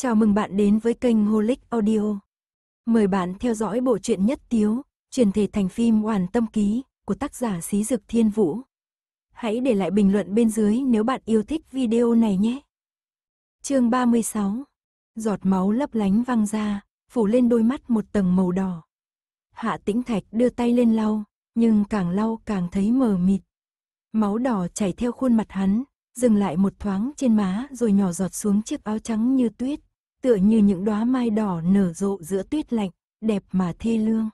Chào mừng bạn đến với kênh Holic Audio. Mời bạn theo dõi bộ truyện nhất tiếu, truyền thể thành phim Hoàn Tâm Ký của tác giả Xí Dực Thiên Vũ. Hãy để lại bình luận bên dưới nếu bạn yêu thích video này nhé. Chương 36. Giọt máu lấp lánh văng ra, phủ lên đôi mắt một tầng màu đỏ. Hạ Tĩnh Thạch đưa tay lên lau, nhưng càng lau càng thấy mờ mịt. Máu đỏ chảy theo khuôn mặt hắn, dừng lại một thoáng trên má rồi nhỏ giọt xuống chiếc áo trắng như tuyết tựa như những đóa mai đỏ nở rộ giữa tuyết lạnh, đẹp mà thê lương.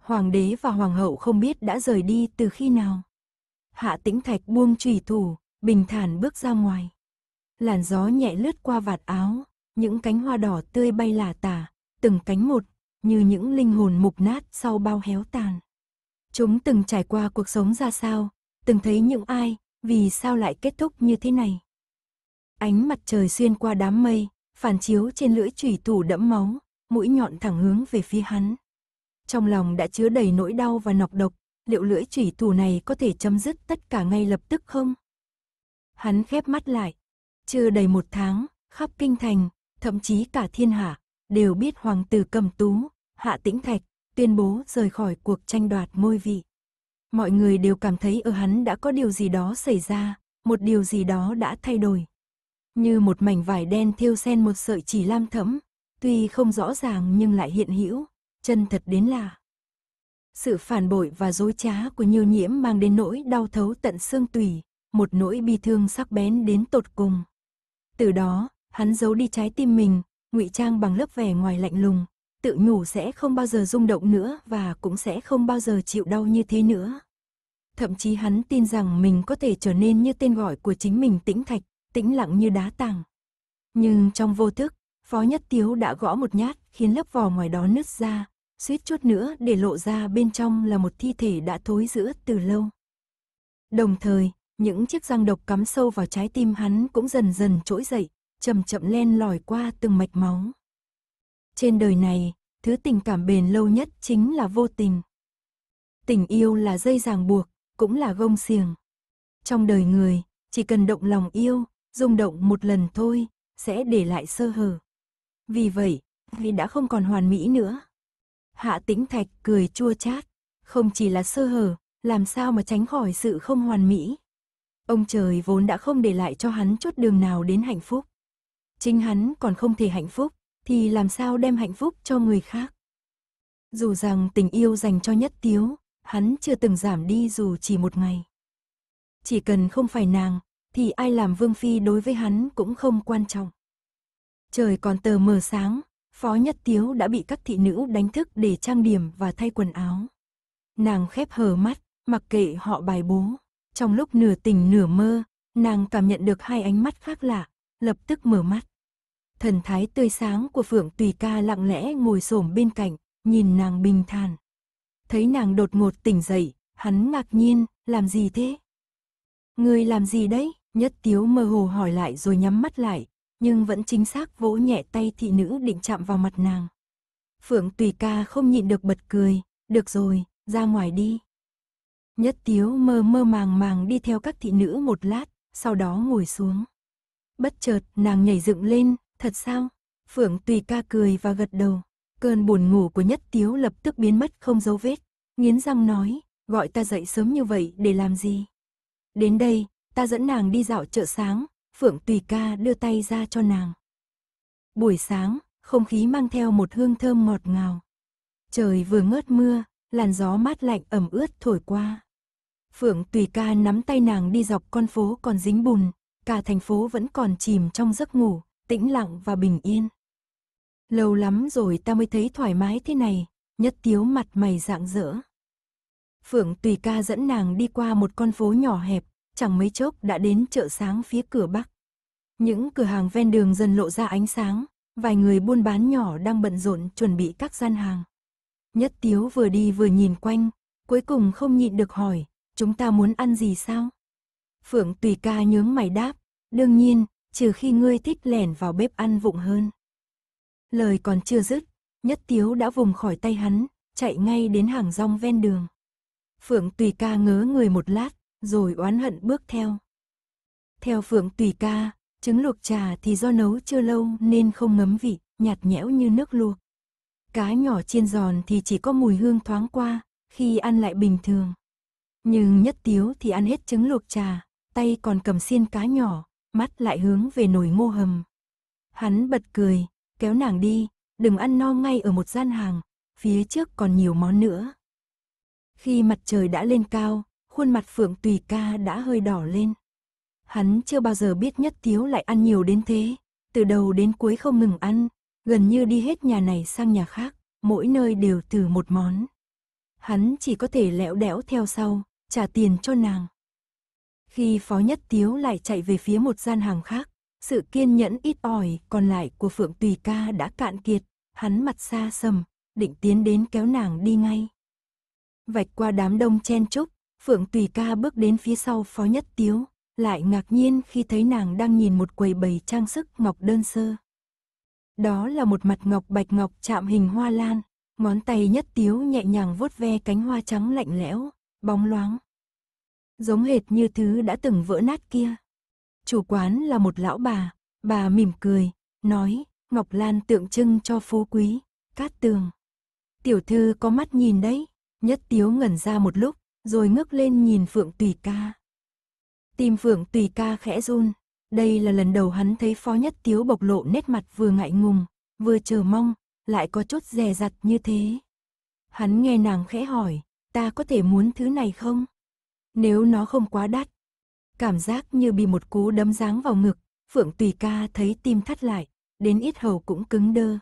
Hoàng đế và hoàng hậu không biết đã rời đi từ khi nào. Hạ tĩnh thạch buông trùy thủ, bình thản bước ra ngoài. Làn gió nhẹ lướt qua vạt áo, những cánh hoa đỏ tươi bay lả tả, từng cánh một, như những linh hồn mục nát sau bao héo tàn. Chúng từng trải qua cuộc sống ra sao, từng thấy những ai, vì sao lại kết thúc như thế này. Ánh mặt trời xuyên qua đám mây, phản chiếu trên lưỡi chủy thủ đẫm máu, mũi nhọn thẳng hướng về phía hắn. Trong lòng đã chứa đầy nỗi đau và nọc độc, liệu lưỡi chủy thủ này có thể chấm dứt tất cả ngay lập tức không? Hắn khép mắt lại. Chưa đầy một tháng, khắp kinh thành, thậm chí cả thiên hạ, đều biết hoàng tử cầm tú, hạ tĩnh thạch, tuyên bố rời khỏi cuộc tranh đoạt ngôi vị. Mọi người đều cảm thấy ở hắn đã có điều gì đó xảy ra, một điều gì đó đã thay đổi như một mảnh vải đen thêu sen một sợi chỉ lam thẫm, tuy không rõ ràng nhưng lại hiện hữu, chân thật đến là. Sự phản bội và dối trá của Như Nhiễm mang đến nỗi đau thấu tận xương tủy, một nỗi bi thương sắc bén đến tột cùng. Từ đó, hắn giấu đi trái tim mình, ngụy trang bằng lớp vẻ ngoài lạnh lùng, tự nhủ sẽ không bao giờ rung động nữa và cũng sẽ không bao giờ chịu đau như thế nữa. Thậm chí hắn tin rằng mình có thể trở nên như tên gọi của chính mình tĩnh thạch, tĩnh lặng như đá tảng. Nhưng trong vô thức, Phó Nhất Tiếu đã gõ một nhát khiến lớp vỏ ngoài đó nứt ra, suýt chút nữa để lộ ra bên trong là một thi thể đã thối rữa từ lâu. Đồng thời, những chiếc răng độc cắm sâu vào trái tim hắn cũng dần dần trỗi dậy, chậm chậm len lỏi qua từng mạch máu. Trên đời này, thứ tình cảm bền lâu nhất chính là vô tình. Tình yêu là dây ràng buộc, cũng là gông xiềng. Trong đời người, chỉ cần động lòng yêu, rung động một lần thôi, sẽ để lại sơ hở. Vì vậy, vì đã không còn hoàn mỹ nữa. Hạ tĩnh thạch cười chua chát, không chỉ là sơ hở, làm sao mà tránh khỏi sự không hoàn mỹ. Ông trời vốn đã không để lại cho hắn chút đường nào đến hạnh phúc. Chính hắn còn không thể hạnh phúc, thì làm sao đem hạnh phúc cho người khác. Dù rằng tình yêu dành cho nhất tiếu, hắn chưa từng giảm đi dù chỉ một ngày. Chỉ cần không phải nàng, thì ai làm vương phi đối với hắn cũng không quan trọng. Trời còn tờ mờ sáng, Phó Nhất Tiếu đã bị các thị nữ đánh thức để trang điểm và thay quần áo. Nàng khép hờ mắt, mặc kệ họ bài bố. Trong lúc nửa tỉnh nửa mơ, nàng cảm nhận được hai ánh mắt khác lạ, lập tức mở mắt. Thần thái tươi sáng của Phượng Tùy Ca lặng lẽ ngồi xổm bên cạnh, nhìn nàng bình thản. Thấy nàng đột ngột tỉnh dậy, hắn ngạc nhiên, làm gì thế? Người làm gì đấy? Nhất tiếu mơ hồ hỏi lại rồi nhắm mắt lại, nhưng vẫn chính xác vỗ nhẹ tay thị nữ định chạm vào mặt nàng. Phượng tùy ca không nhịn được bật cười, được rồi, ra ngoài đi. Nhất tiếu mơ mơ màng màng đi theo các thị nữ một lát, sau đó ngồi xuống. Bất chợt, nàng nhảy dựng lên, thật sao? Phượng tùy ca cười và gật đầu. Cơn buồn ngủ của nhất tiếu lập tức biến mất không dấu vết. Nghiến răng nói, gọi ta dậy sớm như vậy để làm gì? Đến đây, ta dẫn nàng đi dạo chợ sáng, Phượng Tùy Ca đưa tay ra cho nàng. Buổi sáng, không khí mang theo một hương thơm ngọt ngào. Trời vừa ngớt mưa, làn gió mát lạnh ẩm ướt thổi qua. Phượng Tùy Ca nắm tay nàng đi dọc con phố còn dính bùn, cả thành phố vẫn còn chìm trong giấc ngủ, tĩnh lặng và bình yên. Lâu lắm rồi ta mới thấy thoải mái thế này, nhất tiếu mặt mày rạng rỡ. Phượng Tùy Ca dẫn nàng đi qua một con phố nhỏ hẹp, chẳng mấy chốc đã đến chợ sáng phía cửa Bắc. Những cửa hàng ven đường dần lộ ra ánh sáng, vài người buôn bán nhỏ đang bận rộn chuẩn bị các gian hàng. Nhất Tiếu vừa đi vừa nhìn quanh, cuối cùng không nhịn được hỏi, chúng ta muốn ăn gì sao? Phượng Tùy Ca nhướng mày đáp, đương nhiên, trừ khi ngươi thích lẻn vào bếp ăn vụng hơn. Lời còn chưa dứt, Nhất Tiếu đã vùng khỏi tay hắn, chạy ngay đến hàng rong ven đường. Phượng Tùy Ca ngớ người một lát, rồi oán hận bước theo. Theo Phượng Tùy Ca, trứng luộc trà thì do nấu chưa lâu nên không ngấm vị, nhạt nhẽo như nước luộc. Cá nhỏ chiên giòn thì chỉ có mùi hương thoáng qua, khi ăn lại bình thường. Nhưng nhất tiếu thì ăn hết trứng luộc trà, tay còn cầm xiên cá nhỏ, mắt lại hướng về nồi ngô hầm. Hắn bật cười, kéo nàng đi, đừng ăn no ngay ở một gian hàng, phía trước còn nhiều món nữa. Khi mặt trời đã lên cao, khuôn mặt Phượng Tùy ca đã hơi đỏ lên. Hắn chưa bao giờ biết Nhất Tiếu lại ăn nhiều đến thế, từ đầu đến cuối không ngừng ăn, gần như đi hết nhà này sang nhà khác, mỗi nơi đều từ một món. Hắn chỉ có thể lẹo đẽo theo sau, trả tiền cho nàng. Khi Phó Nhất Tiếu lại chạy về phía một gian hàng khác, sự kiên nhẫn ít ỏi còn lại của Phượng Tùy ca đã cạn kiệt, hắn mặt xa sầm, định tiến đến kéo nàng đi ngay. Vạch qua đám đông chen chúc, Phượng Tùy Ca bước đến phía sau Phó Nhất Tiếu, lại ngạc nhiên khi thấy nàng đang nhìn một quầy bầy trang sức ngọc đơn sơ. Đó là một mặt ngọc bạch ngọc chạm hình hoa lan, ngón tay Nhất Tiếu nhẹ nhàng vuốt ve cánh hoa trắng lạnh lẽo, bóng loáng. Giống hệt như thứ đã từng vỡ nát kia. Chủ quán là một lão bà, bà mỉm cười, nói, ngọc lan tượng trưng cho phú quý, cát tường. Tiểu thư có mắt nhìn đấy, nhất tiếu ngẩn ra một lúc, rồi ngước lên nhìn Phượng Tùy Ca. Tim Phượng Tùy Ca khẽ run, đây là lần đầu hắn thấy Phó Nhất Tiếu bộc lộ nét mặt vừa ngại ngùng, vừa chờ mong, lại có chút dè dặt như thế. Hắn nghe nàng khẽ hỏi, ta có thể muốn thứ này không? Nếu nó không quá đắt. Cảm giác như bị một cú đấm giáng vào ngực, Phượng Tùy Ca thấy tim thắt lại, đến ít hầu cũng cứng đơ.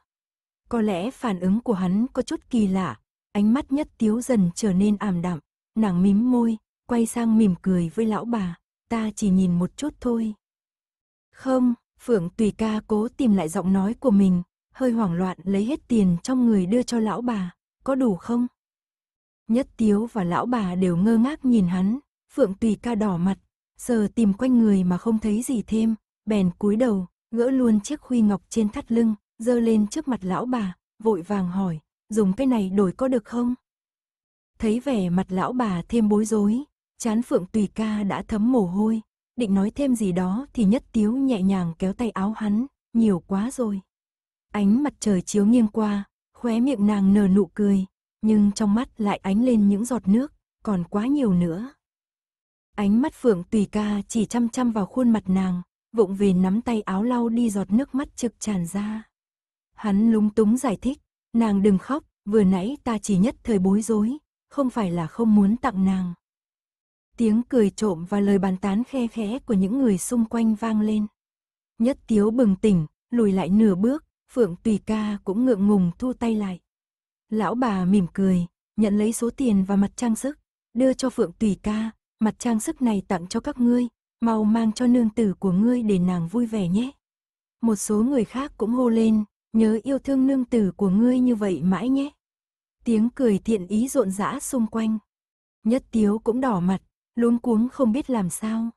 Có lẽ phản ứng của hắn có chút kỳ lạ, ánh mắt nhất tiếu dần trở nên ảm đạm, Nàng mím môi, quay sang mỉm cười với lão bà, ta chỉ nhìn một chút thôi. Không, Phượng Tùy ca cố tìm lại giọng nói của mình, hơi hoảng loạn lấy hết tiền trong người đưa cho lão bà, có đủ không? Nhất Tiếu và lão bà đều ngơ ngác nhìn hắn, Phượng Tùy ca đỏ mặt, sờ tìm quanh người mà không thấy gì thêm, bèn cúi đầu, gỡ luôn chiếc khuy ngọc trên thắt lưng, dơ lên trước mặt lão bà, vội vàng hỏi, dùng cái này đổi có được không? thấy vẻ mặt lão bà thêm bối rối, chán Phượng Tùy ca đã thấm mồ hôi, định nói thêm gì đó thì Nhất Tiếu nhẹ nhàng kéo tay áo hắn, nhiều quá rồi. Ánh mặt trời chiếu nghiêng qua, khóe miệng nàng nở nụ cười, nhưng trong mắt lại ánh lên những giọt nước, còn quá nhiều nữa. Ánh mắt Phượng Tùy ca chỉ chăm chăm vào khuôn mặt nàng, vụng về nắm tay áo lau đi giọt nước mắt trực tràn ra. Hắn lúng túng giải thích, nàng đừng khóc, vừa nãy ta chỉ nhất thời bối rối, không phải là không muốn tặng nàng. Tiếng cười trộm và lời bàn tán khe khẽ của những người xung quanh vang lên. Nhất tiếu bừng tỉnh, lùi lại nửa bước, Phượng Tùy Ca cũng ngượng ngùng thu tay lại. Lão bà mỉm cười, nhận lấy số tiền và mặt trang sức, đưa cho Phượng Tùy Ca, mặt trang sức này tặng cho các ngươi, mau mang cho nương tử của ngươi để nàng vui vẻ nhé. Một số người khác cũng hô lên, nhớ yêu thương nương tử của ngươi như vậy mãi nhé tiếng cười thiện ý rộn rã xung quanh. Nhất tiếu cũng đỏ mặt, luống cuống không biết làm sao.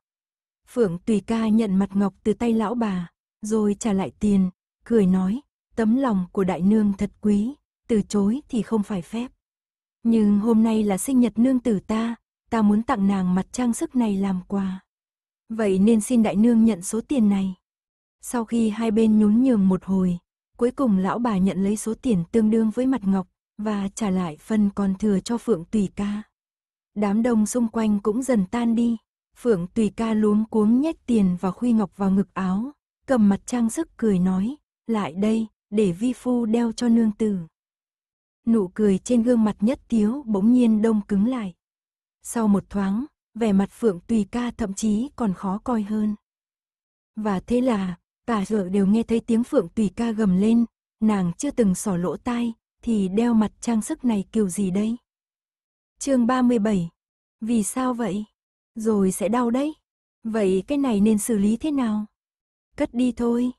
Phượng tùy ca nhận mặt ngọc từ tay lão bà, rồi trả lại tiền, cười nói, tấm lòng của đại nương thật quý, từ chối thì không phải phép. Nhưng hôm nay là sinh nhật nương tử ta, ta muốn tặng nàng mặt trang sức này làm quà. Vậy nên xin đại nương nhận số tiền này. Sau khi hai bên nhún nhường một hồi, cuối cùng lão bà nhận lấy số tiền tương đương với mặt ngọc, và trả lại phần còn thừa cho Phượng Tùy Ca. Đám đông xung quanh cũng dần tan đi, Phượng Tùy Ca luống cuống nhét tiền và khuy ngọc vào ngực áo, cầm mặt trang sức cười nói, lại đây, để vi phu đeo cho nương tử. Nụ cười trên gương mặt nhất tiếu bỗng nhiên đông cứng lại. Sau một thoáng, vẻ mặt Phượng Tùy Ca thậm chí còn khó coi hơn. Và thế là, cả rợ đều nghe thấy tiếng Phượng Tùy Ca gầm lên, nàng chưa từng sỏ lỗ tai, thì đeo mặt trang sức này kiểu gì đây? chương 37. Vì sao vậy? Rồi sẽ đau đấy. Vậy cái này nên xử lý thế nào? Cất đi thôi.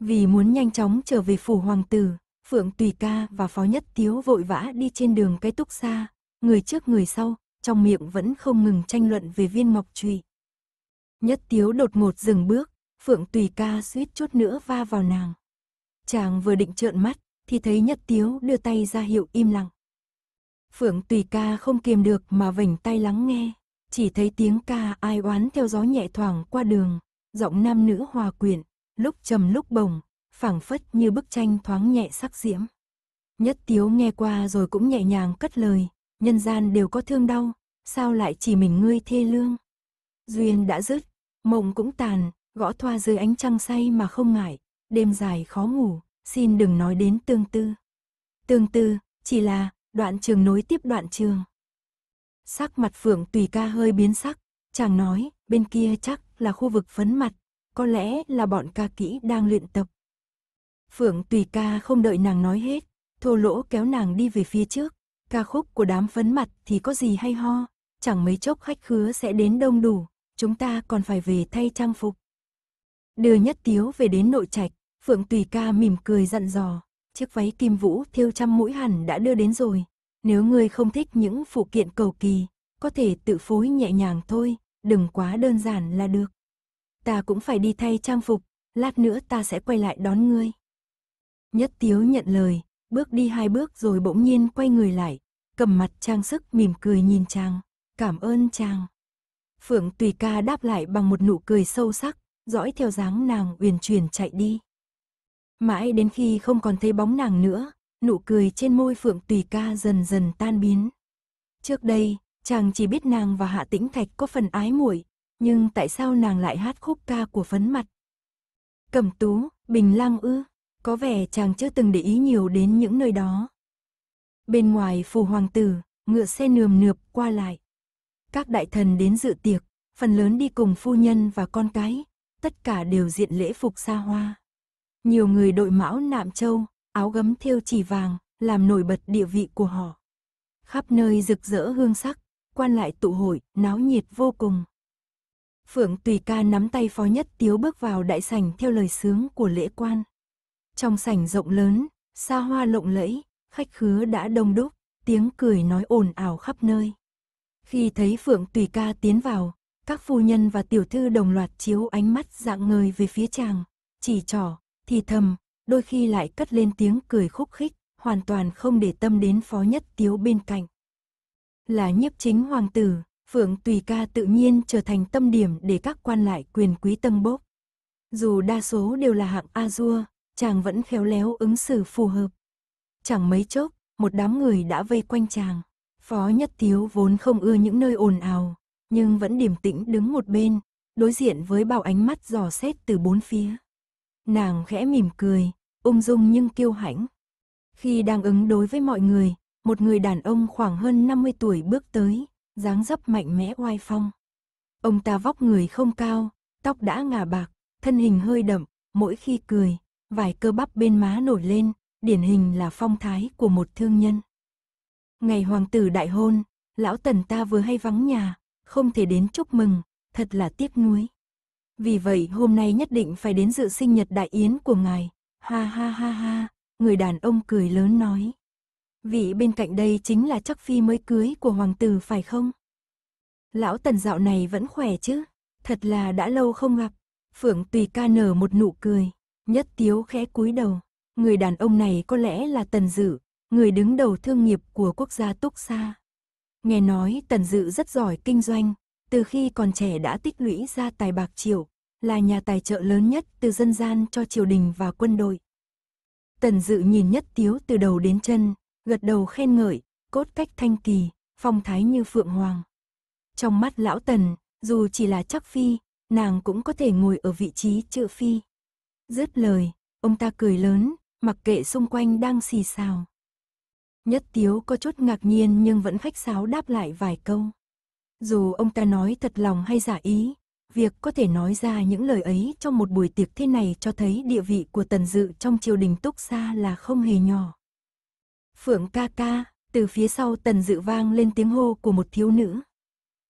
Vì muốn nhanh chóng trở về phủ hoàng tử, Phượng Tùy Ca và Phó Nhất Tiếu vội vã đi trên đường cái túc xa, người trước người sau, trong miệng vẫn không ngừng tranh luận về viên ngọc trụy. Nhất Tiếu đột ngột dừng bước, Phượng Tùy Ca suýt chút nữa va vào nàng. Chàng vừa định trợn mắt, thì thấy Nhất Tiếu đưa tay ra hiệu im lặng. Phượng Tùy ca không kiềm được mà vểnh tay lắng nghe, chỉ thấy tiếng ca ai oán theo gió nhẹ thoảng qua đường, giọng nam nữ hòa quyện, lúc trầm lúc bồng, phảng phất như bức tranh thoáng nhẹ sắc diễm. Nhất Tiếu nghe qua rồi cũng nhẹ nhàng cất lời, nhân gian đều có thương đau, sao lại chỉ mình ngươi thê lương. Duyên đã dứt, mộng cũng tàn, gõ thoa dưới ánh trăng say mà không ngại, đêm dài khó ngủ, xin đừng nói đến tương tư. Tương tư, chỉ là, đoạn trường nối tiếp đoạn trường. Sắc mặt Phượng Tùy ca hơi biến sắc, chàng nói, bên kia chắc là khu vực phấn mặt, có lẽ là bọn ca kỹ đang luyện tập. Phượng Tùy ca không đợi nàng nói hết, thô lỗ kéo nàng đi về phía trước, ca khúc của đám phấn mặt thì có gì hay ho, chẳng mấy chốc khách khứa sẽ đến đông đủ, chúng ta còn phải về thay trang phục. Đưa Nhất Tiếu về đến nội trạch, Phượng Tùy ca mỉm cười dặn dò, chiếc váy kim vũ thêu trăm mũi hẳn đã đưa đến rồi. Nếu ngươi không thích những phụ kiện cầu kỳ, có thể tự phối nhẹ nhàng thôi, đừng quá đơn giản là được. Ta cũng phải đi thay trang phục, lát nữa ta sẽ quay lại đón ngươi. Nhất Tiếu nhận lời, bước đi hai bước rồi bỗng nhiên quay người lại, cầm mặt trang sức mỉm cười nhìn chàng, cảm ơn chàng. Phượng Tùy Ca đáp lại bằng một nụ cười sâu sắc, dõi theo dáng nàng uyển chuyển chạy đi. Mãi đến khi không còn thấy bóng nàng nữa, nụ cười trên môi Phượng Tùy ca dần dần tan biến. Trước đây, chàng chỉ biết nàng và Hạ Tĩnh Thạch có phần ái muội, nhưng tại sao nàng lại hát khúc ca của phấn mặt? Cẩm Tú, Bình Lăng ư? Có vẻ chàng chưa từng để ý nhiều đến những nơi đó. Bên ngoài phù hoàng tử, ngựa xe nườm nượp qua lại. Các đại thần đến dự tiệc, phần lớn đi cùng phu nhân và con cái, tất cả đều diện lễ phục xa hoa. Nhiều người đội mão nạm châu, áo gấm thêu chỉ vàng, làm nổi bật địa vị của họ. Khắp nơi rực rỡ hương sắc, quan lại tụ hội, náo nhiệt vô cùng. Phượng Tùy Ca nắm tay phó nhất tiếu bước vào đại sảnh theo lời sướng của lễ quan. Trong sảnh rộng lớn, xa hoa lộng lẫy, khách khứa đã đông đúc, tiếng cười nói ồn ào khắp nơi. Khi thấy Phượng Tùy Ca tiến vào, các phu nhân và tiểu thư đồng loạt chiếu ánh mắt dạng ngời về phía chàng, chỉ trỏ, thì thầm, đôi khi lại cất lên tiếng cười khúc khích, hoàn toàn không để tâm đến phó nhất tiếu bên cạnh. Là nhiếp chính hoàng tử, Phượng Tùy Ca tự nhiên trở thành tâm điểm để các quan lại quyền quý tâng bốc. Dù đa số đều là hạng A-dua, chàng vẫn khéo léo ứng xử phù hợp. Chẳng mấy chốc, một đám người đã vây quanh chàng. Phó Nhất Tiếu vốn không ưa những nơi ồn ào, nhưng vẫn điềm tĩnh đứng một bên, đối diện với bao ánh mắt dò xét từ bốn phía. Nàng khẽ mỉm cười, ung dung nhưng kiêu hãnh. Khi đang ứng đối với mọi người, một người đàn ông khoảng hơn 50 tuổi bước tới, dáng dấp mạnh mẽ oai phong. Ông ta vóc người không cao, tóc đã ngà bạc, thân hình hơi đậm, mỗi khi cười, vài cơ bắp bên má nổi lên, điển hình là phong thái của một thương nhân. Ngày hoàng tử đại hôn, lão tần ta vừa hay vắng nhà, không thể đến chúc mừng, thật là tiếc nuối vì vậy hôm nay nhất định phải đến dự sinh nhật đại yến của ngài. Ha ha ha ha, người đàn ông cười lớn nói. Vị bên cạnh đây chính là chắc phi mới cưới của hoàng tử phải không? Lão tần dạo này vẫn khỏe chứ, thật là đã lâu không gặp. Phượng tùy ca nở một nụ cười, nhất tiếu khẽ cúi đầu. Người đàn ông này có lẽ là tần dự, người đứng đầu thương nghiệp của quốc gia Túc Sa. Nghe nói tần dự rất giỏi kinh doanh, từ khi còn trẻ đã tích lũy ra tài bạc triệu, là nhà tài trợ lớn nhất từ dân gian cho triều đình và quân đội. Tần Dự nhìn Nhất Tiếu từ đầu đến chân, gật đầu khen ngợi, cốt cách thanh kỳ, phong thái như phượng hoàng. Trong mắt lão Tần, dù chỉ là chắc phi, nàng cũng có thể ngồi ở vị trí trợ phi. Dứt lời, ông ta cười lớn, mặc kệ xung quanh đang xì xào. Nhất Tiếu có chút ngạc nhiên nhưng vẫn khách sáo đáp lại vài câu. Dù ông ta nói thật lòng hay giả ý, Việc có thể nói ra những lời ấy trong một buổi tiệc thế này cho thấy địa vị của Tần Dự trong triều đình Túc Sa là không hề nhỏ. Phượng ca ca, từ phía sau Tần Dự vang lên tiếng hô của một thiếu nữ.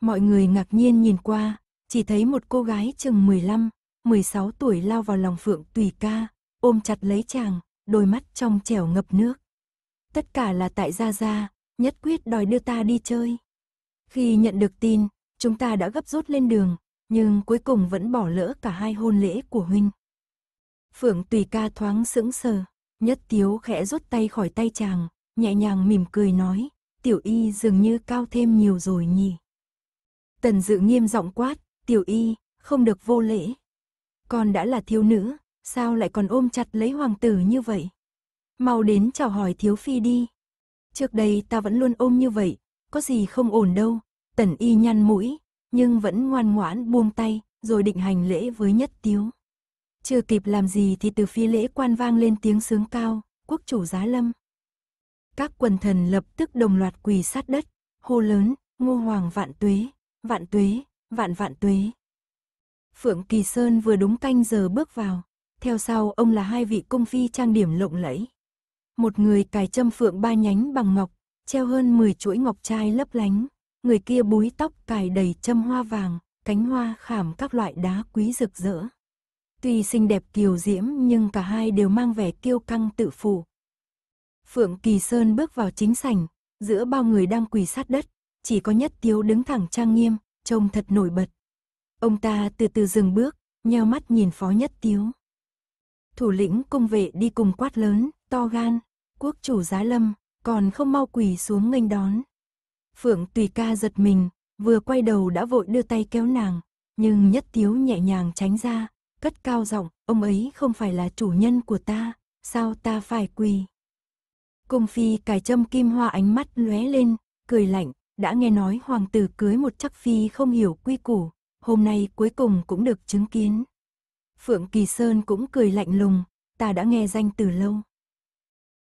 Mọi người ngạc nhiên nhìn qua, chỉ thấy một cô gái chừng 15, 16 tuổi lao vào lòng Phượng Tùy ca, ôm chặt lấy chàng, đôi mắt trong trẻo ngập nước. Tất cả là tại Gia Gia, nhất quyết đòi đưa ta đi chơi. Khi nhận được tin, chúng ta đã gấp rút lên đường, nhưng cuối cùng vẫn bỏ lỡ cả hai hôn lễ của huynh. Phượng Tùy ca thoáng sững sờ, nhất tiếu khẽ rút tay khỏi tay chàng, nhẹ nhàng mỉm cười nói, tiểu y dường như cao thêm nhiều rồi nhỉ. Tần dự nghiêm giọng quát, tiểu y, không được vô lễ. Con đã là thiếu nữ, sao lại còn ôm chặt lấy hoàng tử như vậy? Mau đến chào hỏi thiếu phi đi. Trước đây ta vẫn luôn ôm như vậy, có gì không ổn đâu, tần y nhăn mũi, nhưng vẫn ngoan ngoãn buông tay, rồi định hành lễ với nhất tiếu. Chưa kịp làm gì thì từ phía lễ quan vang lên tiếng sướng cao, quốc chủ giá lâm. Các quần thần lập tức đồng loạt quỳ sát đất, hô lớn, ngô hoàng vạn tuế, vạn tuế, vạn vạn tuế. Phượng Kỳ Sơn vừa đúng canh giờ bước vào, theo sau ông là hai vị công phi trang điểm lộng lẫy. Một người cài châm phượng ba nhánh bằng ngọc, treo hơn 10 chuỗi ngọc trai lấp lánh người kia búi tóc cài đầy châm hoa vàng, cánh hoa khảm các loại đá quý rực rỡ. Tuy xinh đẹp kiều diễm nhưng cả hai đều mang vẻ kiêu căng tự phụ. Phượng Kỳ Sơn bước vào chính sảnh, giữa bao người đang quỳ sát đất, chỉ có nhất tiếu đứng thẳng trang nghiêm, trông thật nổi bật. Ông ta từ từ dừng bước, nheo mắt nhìn phó nhất tiếu. Thủ lĩnh cung vệ đi cùng quát lớn, to gan, quốc chủ giá lâm, còn không mau quỳ xuống nghênh đón. Phượng tùy ca giật mình, vừa quay đầu đã vội đưa tay kéo nàng, nhưng nhất thiếu nhẹ nhàng tránh ra, cất cao giọng, ông ấy không phải là chủ nhân của ta, sao ta phải quỳ. Cung phi cài châm kim hoa ánh mắt lóe lên, cười lạnh, đã nghe nói hoàng tử cưới một chắc phi không hiểu quy củ, hôm nay cuối cùng cũng được chứng kiến. Phượng Kỳ Sơn cũng cười lạnh lùng, ta đã nghe danh từ lâu.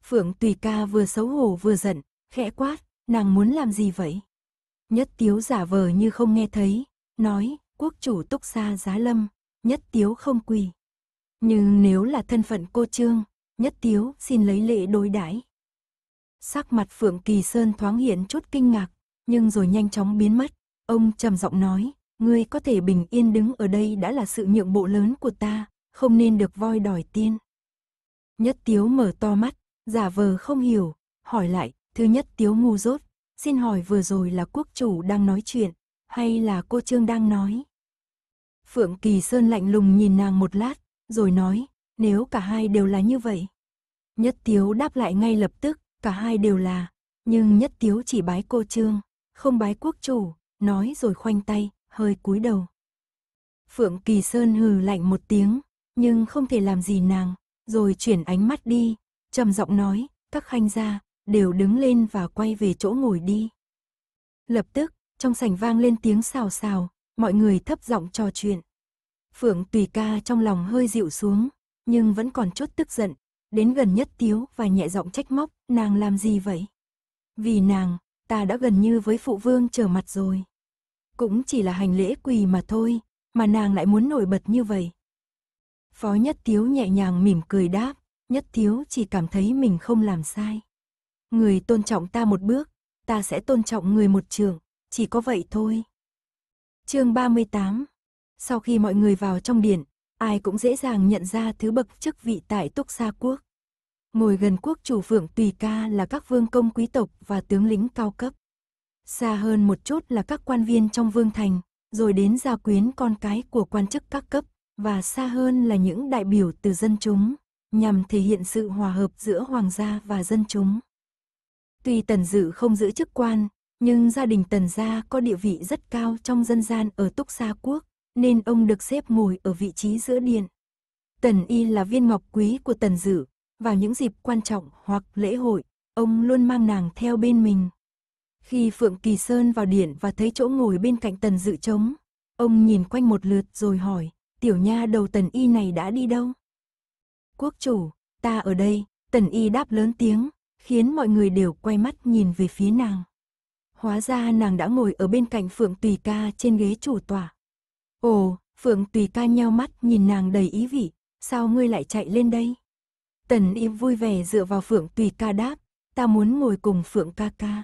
Phượng Tùy Ca vừa xấu hổ vừa giận, khẽ quát, nàng muốn làm gì vậy? Nhất tiếu giả vờ như không nghe thấy, nói, quốc chủ túc xa giá lâm, nhất tiếu không quỳ. Nhưng nếu là thân phận cô trương, nhất tiếu xin lấy lễ đối đãi. Sắc mặt Phượng Kỳ Sơn thoáng hiện chút kinh ngạc, nhưng rồi nhanh chóng biến mất. Ông trầm giọng nói, ngươi có thể bình yên đứng ở đây đã là sự nhượng bộ lớn của ta, không nên được voi đòi tiên. Nhất tiếu mở to mắt, giả vờ không hiểu, hỏi lại, Thứ nhất tiếu ngu dốt xin hỏi vừa rồi là quốc chủ đang nói chuyện, hay là cô Trương đang nói? Phượng Kỳ Sơn lạnh lùng nhìn nàng một lát, rồi nói, nếu cả hai đều là như vậy. Nhất tiếu đáp lại ngay lập tức, cả hai đều là, nhưng nhất tiếu chỉ bái cô Trương, không bái quốc chủ, nói rồi khoanh tay, hơi cúi đầu. Phượng Kỳ Sơn hừ lạnh một tiếng, nhưng không thể làm gì nàng, rồi chuyển ánh mắt đi, trầm giọng nói, các khanh gia, đều đứng lên và quay về chỗ ngồi đi. Lập tức, trong sảnh vang lên tiếng xào xào, mọi người thấp giọng trò chuyện. Phượng Tùy Ca trong lòng hơi dịu xuống, nhưng vẫn còn chút tức giận, đến gần nhất tiếu và nhẹ giọng trách móc, nàng làm gì vậy? Vì nàng, ta đã gần như với phụ vương trở mặt rồi. Cũng chỉ là hành lễ quỳ mà thôi, mà nàng lại muốn nổi bật như vậy. Phó nhất tiếu nhẹ nhàng mỉm cười đáp, nhất tiếu chỉ cảm thấy mình không làm sai người tôn trọng ta một bước, ta sẽ tôn trọng người một trường, chỉ có vậy thôi. chương 38 Sau khi mọi người vào trong điện, ai cũng dễ dàng nhận ra thứ bậc chức vị tại Túc Sa Quốc. Ngồi gần quốc chủ Phượng Tùy Ca là các vương công quý tộc và tướng lĩnh cao cấp. Xa hơn một chút là các quan viên trong vương thành, rồi đến gia quyến con cái của quan chức các cấp, và xa hơn là những đại biểu từ dân chúng, nhằm thể hiện sự hòa hợp giữa hoàng gia và dân chúng. Tuy Tần Dự không giữ chức quan, nhưng gia đình Tần Gia có địa vị rất cao trong dân gian ở Túc Sa Quốc, nên ông được xếp ngồi ở vị trí giữa điện. Tần Y là viên ngọc quý của Tần Dự, vào những dịp quan trọng hoặc lễ hội, ông luôn mang nàng theo bên mình. Khi Phượng Kỳ Sơn vào điện và thấy chỗ ngồi bên cạnh Tần Dự trống, ông nhìn quanh một lượt rồi hỏi, tiểu nha đầu Tần Y này đã đi đâu? Quốc chủ, ta ở đây, Tần Y đáp lớn tiếng, khiến mọi người đều quay mắt nhìn về phía nàng. Hóa ra nàng đã ngồi ở bên cạnh Phượng Tùy Ca trên ghế chủ tòa. Ồ, Phượng Tùy Ca nheo mắt nhìn nàng đầy ý vị, sao ngươi lại chạy lên đây? Tần Y vui vẻ dựa vào Phượng Tùy Ca đáp, ta muốn ngồi cùng Phượng Ca Ca.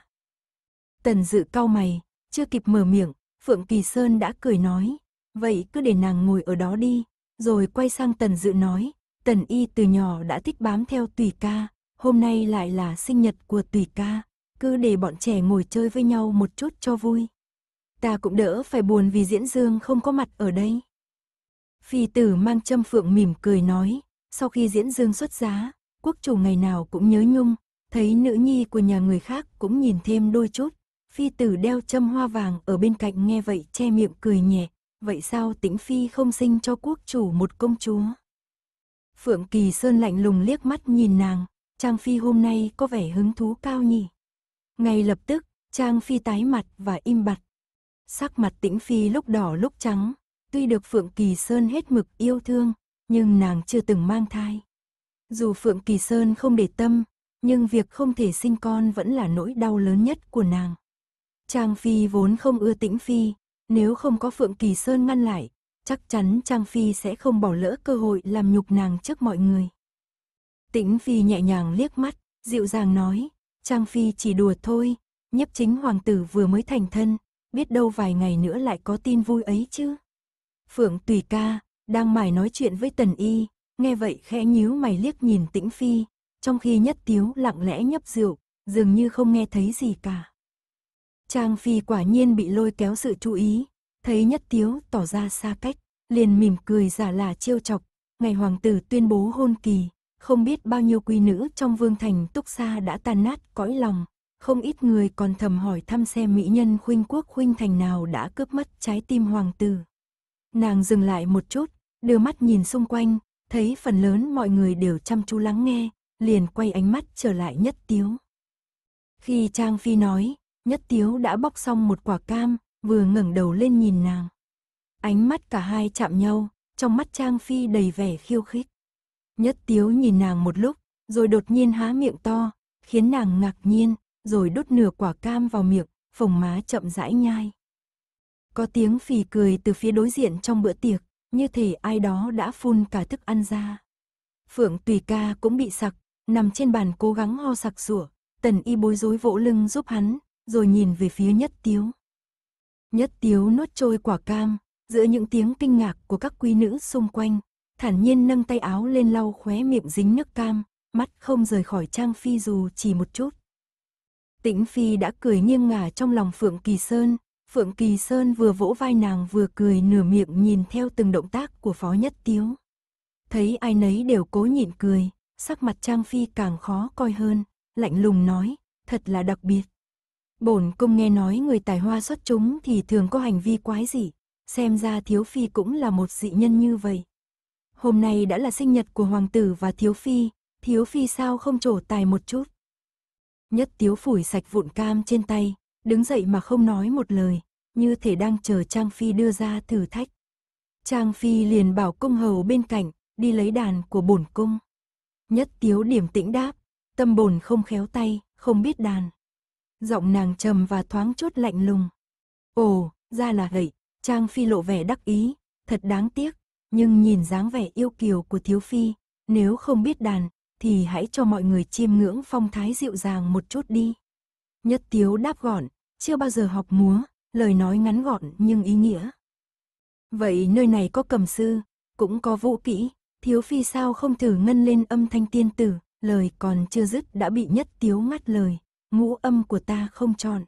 Tần dự cau mày, chưa kịp mở miệng, Phượng Kỳ Sơn đã cười nói, vậy cứ để nàng ngồi ở đó đi, rồi quay sang Tần dự nói, Tần Y từ nhỏ đã thích bám theo Tùy Ca, hôm nay lại là sinh nhật của Tùy ca, cứ để bọn trẻ ngồi chơi với nhau một chút cho vui. Ta cũng đỡ phải buồn vì Diễn Dương không có mặt ở đây. Phi tử mang châm phượng mỉm cười nói, sau khi Diễn Dương xuất giá, quốc chủ ngày nào cũng nhớ nhung, thấy nữ nhi của nhà người khác cũng nhìn thêm đôi chút. Phi tử đeo châm hoa vàng ở bên cạnh nghe vậy che miệng cười nhẹ, vậy sao tĩnh Phi không sinh cho quốc chủ một công chúa? Phượng Kỳ Sơn lạnh lùng liếc mắt nhìn nàng, Trang Phi hôm nay có vẻ hứng thú cao nhỉ. Ngay lập tức, Trang Phi tái mặt và im bặt. Sắc mặt tĩnh Phi lúc đỏ lúc trắng, tuy được Phượng Kỳ Sơn hết mực yêu thương, nhưng nàng chưa từng mang thai. Dù Phượng Kỳ Sơn không để tâm, nhưng việc không thể sinh con vẫn là nỗi đau lớn nhất của nàng. Trang Phi vốn không ưa tĩnh Phi, nếu không có Phượng Kỳ Sơn ngăn lại, chắc chắn Trang Phi sẽ không bỏ lỡ cơ hội làm nhục nàng trước mọi người. Tĩnh Phi nhẹ nhàng liếc mắt, dịu dàng nói, Trang Phi chỉ đùa thôi, nhấp chính hoàng tử vừa mới thành thân, biết đâu vài ngày nữa lại có tin vui ấy chứ. Phượng Tùy Ca, đang mải nói chuyện với Tần Y, nghe vậy khẽ nhíu mày liếc nhìn Tĩnh Phi, trong khi nhất tiếu lặng lẽ nhấp rượu, dường như không nghe thấy gì cả. Trang Phi quả nhiên bị lôi kéo sự chú ý, thấy nhất tiếu tỏ ra xa cách, liền mỉm cười giả là chiêu chọc, ngày hoàng tử tuyên bố hôn kỳ, không biết bao nhiêu quý nữ trong vương thành túc xa đã tan nát cõi lòng, không ít người còn thầm hỏi thăm xem mỹ nhân khuynh quốc khuynh thành nào đã cướp mất trái tim hoàng tử. Nàng dừng lại một chút, đưa mắt nhìn xung quanh, thấy phần lớn mọi người đều chăm chú lắng nghe, liền quay ánh mắt trở lại nhất tiếu. Khi Trang Phi nói, nhất tiếu đã bóc xong một quả cam, vừa ngẩng đầu lên nhìn nàng. Ánh mắt cả hai chạm nhau, trong mắt Trang Phi đầy vẻ khiêu khích. Nhất tiếu nhìn nàng một lúc, rồi đột nhiên há miệng to, khiến nàng ngạc nhiên, rồi đút nửa quả cam vào miệng, phồng má chậm rãi nhai. Có tiếng phì cười từ phía đối diện trong bữa tiệc, như thể ai đó đã phun cả thức ăn ra. Phượng Tùy Ca cũng bị sặc, nằm trên bàn cố gắng ho sặc sủa, tần y bối rối vỗ lưng giúp hắn, rồi nhìn về phía nhất tiếu. Nhất tiếu nuốt trôi quả cam, giữa những tiếng kinh ngạc của các quý nữ xung quanh, thản nhiên nâng tay áo lên lau khóe miệng dính nước cam, mắt không rời khỏi Trang Phi dù chỉ một chút. Tĩnh Phi đã cười nghiêng ngả trong lòng Phượng Kỳ Sơn, Phượng Kỳ Sơn vừa vỗ vai nàng vừa cười nửa miệng nhìn theo từng động tác của Phó Nhất Tiếu. Thấy ai nấy đều cố nhịn cười, sắc mặt Trang Phi càng khó coi hơn, lạnh lùng nói, thật là đặc biệt. Bổn cung nghe nói người tài hoa xuất chúng thì thường có hành vi quái dị, xem ra thiếu phi cũng là một dị nhân như vậy, hôm nay đã là sinh nhật của hoàng tử và thiếu phi, thiếu phi sao không trổ tài một chút. Nhất tiếu phủi sạch vụn cam trên tay, đứng dậy mà không nói một lời, như thể đang chờ Trang Phi đưa ra thử thách. Trang Phi liền bảo công hầu bên cạnh, đi lấy đàn của bổn cung. Nhất tiếu điểm tĩnh đáp, tâm bổn không khéo tay, không biết đàn. Giọng nàng trầm và thoáng chốt lạnh lùng. Ồ, ra là vậy, Trang Phi lộ vẻ đắc ý, thật đáng tiếc, nhưng nhìn dáng vẻ yêu kiều của thiếu phi, nếu không biết đàn, thì hãy cho mọi người chiêm ngưỡng phong thái dịu dàng một chút đi. Nhất tiếu đáp gọn, chưa bao giờ học múa, lời nói ngắn gọn nhưng ý nghĩa. Vậy nơi này có cầm sư, cũng có vũ kỹ, thiếu phi sao không thử ngân lên âm thanh tiên tử, lời còn chưa dứt đã bị nhất tiếu ngắt lời, ngũ âm của ta không tròn.